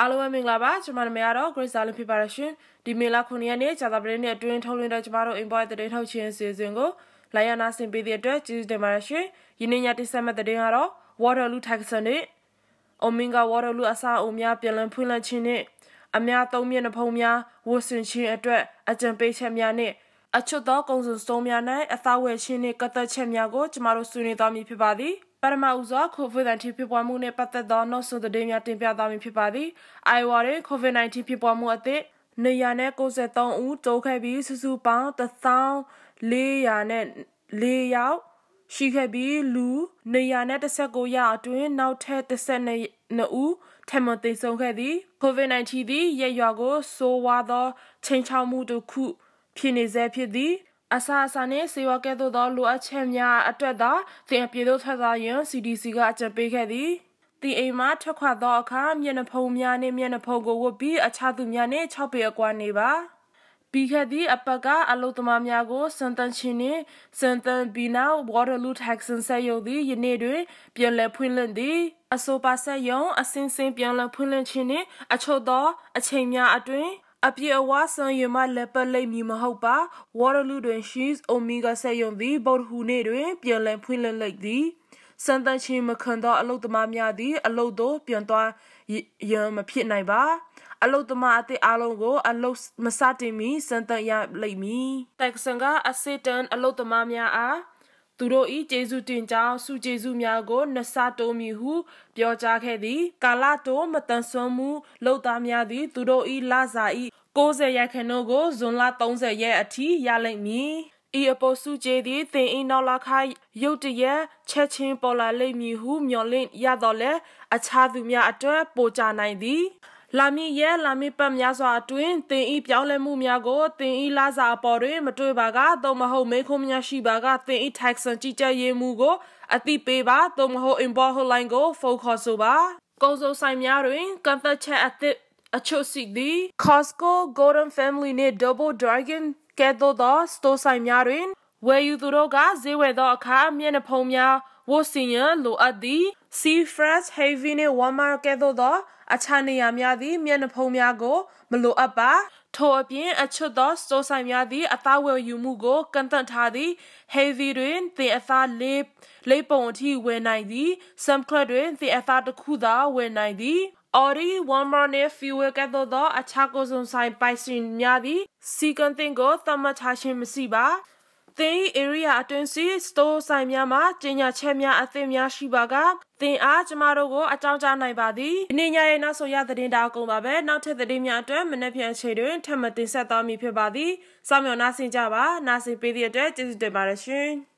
အားလုံးပဲမင်္ဂလာပါကျွန်မနာမည်ကတော့ Grace Allen Preparation ဒီမေလာ9ရက်နေ့ကြာသပတေးနေ့အတွင်းထုတ်လွှင့်တဲ့ကျွန်မတို့ Import သတင်းထုတ်ခြင်းအစီအစဉ်ကိုလိုင်ယာနာဆင်ပေးတဲ့အတွက်ကျေးဇူးတင်ပါတယ်ရှင်ယနေ့ညတိဆက်မဲ့သတင်းကတော့ Waterloo Texan နဲ့ Omega Waterloo အစားအုံများပြန်လည်ဖွင့်လှစ်ခြင်းနဲ့အများသုံးမျက်နှာဖုံးများဝတ်ဆင်ခြင်းအတွက်အကြံပေးချက်များနဲ့အချွတ်သောကုံစုံစုံများ၌အသဝယ်ရှင်နှင့်ကသက်ချက်များကိုကျမတို့ဆွေးနွေးသွားမည်ဖြစ်ပါသည်ပထမဦးစွာ COVID-19 ဖြစ်ပွားမှုနှင့်ပတ်သက်သောနောက်ဆုံးသတင်းများတင်ပြသွားမည်ဖြစ်ပါသည်။ Iowa တွင် COVID-19 ဖြစ်ပွားမှုအသစ်293ဦးတိုးခဲ့ပြီးစုစုပေါင်း1400နဲ့4ယောက်ရှိခဲ့ပြီးလူ219ရာအတွင်းနောက်ထပ်12ဦးထပ်မံသေဆုံးခဲ့သည် COVID-19 သည်ရရွာကိုဆိုးဝါးသောချိန်ချောက်မှုတစ်ခုဖြစ်နေဆဲဖြစ်သည်အစာအစာနဲ့ဆေးဝါးကဲ့သို့သောလိုအပ်ချက်များအတွက်သာ သင်အပြေတို့ထွက်သွားရန် CDC ကအကြံပေးခဲ့သည်။ဒီအိမ်မှာထွက်ခွာသောအခါမျက်နှာဖုံးများနဲ့မျက်နှာဖုံးကိုဝတ်ပြီးအခြားသူများနဲ့6ပေအကွာနေပါ။ပြီးခဲ့သည့်အပတ်ကအလုသမားများကိုစန်တန်ချင်းနှင့်စန်တန်ဘီနာဝေါ်တလူးတက်ဆန်ဆက်ရုံသည်ယနေ့တွင် ပြန်လည်ဖွင့်လှစ်သည်အဆိုပါဆက်ယုံအစင်းစင်းပြန်လည်ဖွင့်လှစ်ခြင်းနှင့်အချို့သော အချိန်များအတွင်းအပြည့်အဝဆွန်ယမလက်ပတ်လိမ့်မည်မဟုတ်ပါဝေါ်ရလူတွင်ရှိစ်အိုမီဂါဆက်ယုံသည်ဗုဒ္ဓဟူနေ့တွင်ပြန်လည်ဖွင့်လှစ်လိုက်သည်စံတန်ချင်းမခံသောအလုတ်သမားများသည် အလုတ်တို့ပြန်သွားရန်မဖြစ်နိုင်ပါ အလုတ်သမားအသစ်အားလုံးကို အလုတ်မစတင်မီစံတန်ရလိမ့်မည်တက်ဆန်ကအစစ်တန်အလုတ်သမားများအားသူတို့ဤကျေးဇူးတင်ကြောင်းစုကျေးဇူးများကိုနှစတိုးမည်ဟုပြောကြားခဲ့သည်ကာလတိုမတန်ဆွမ်းမှုလုံသားများသည်သူတို့ဤလစာဤ60ရက်ခန့်တို့ကိုဇွန်လ30ရက်အထိရလိမ့်မည်ဤအပေါ်စုကျေသည်သင်အင်းနောက်လာခိုင်ရုတ်တရက်ချက်ချင်းပေါ်လာလိမ့်မည်ဟုမျှော်လင့်ရတော့လဲအခြားသူများအတွက်ပိုကြနိုင်သည်လာမည့်ရက်လာမည့်ပတ်များစွာအတွင်းတင်ဤပြောင်းလဲမှုများကိုတင်ဤလာစာအပေါ်တွင်မတွေ့ပါကသို့မဟုတ်မေးခွန်းများရှိပါကတင်ဤ Taxon ကြည်ကြရေးမှုကိုအသိပေးပါသို့မဟုတ် Import Hotline ကိုဖုန်းခေါ်ဆိုပါကုန်စုံဆိုင်များတွင်ကန့်သက်ချက်အသစ်အချို့စီသည် Costco, Golden Family နှင့် Double Dragon ကဲ့သို့သောစတိုးဆိုင်များတွင်ဝယ်ယူသူတို့ကဈေးဝယ်သောအခါမျက်နှာဖုံးများဝတ်ဆင်ရန်လိုအပ်သည် Sea France Heavy နှင့် Walmart ကဲ့သို့သောအခြားနေရာများသည့်မျက်နှာဖုံးများကို မလိုအပ်ပါထိုအပြင်အချွတ်သောစတိုးဆိုင်များသည့်အသားဝယ်ယူမှုကိုကန့်သတ်ထားသည့် heavy တွင်သင်အသားလေးလေးပုံအထိဝယ်နိုင်သည့် some club တွင်သင်အသားတစ်ခုသာဝယ်နိုင်သည့် Audi Walmart နဲ့ Fuel ကဲ့သို့သော အခြားကိုယ်စုံဆိုင်ပိုက်စင်များသည့်စီကံတင်ကိုသတ်မှတ်ထားခြင်းမရှိပါသင် area အတွင်းစီ store ဆိုင်များမှာကြီးညာချက်များအသစ်များရှိပါက သင်အားကျမတို့ကိုအကြောင်းကြားနိုင်ပါသည်။ဒီနေ့ညရဲ့နောက်ဆုံးရသတင်းတာအကုန်ပါပဲ။နောက်ထပ်သတင်းများအတွက်မနေ့ပြန်ချိန်တွင်ထပ်မတင်ဆက်သွားမည်ဖြစ်ပါသည်။စောင့်မျှော်နားဆင်ကြပါ။နားဆင်ပေးသည့်အတွက်ကျေးဇူးတင်ပါတယ်ရှင်။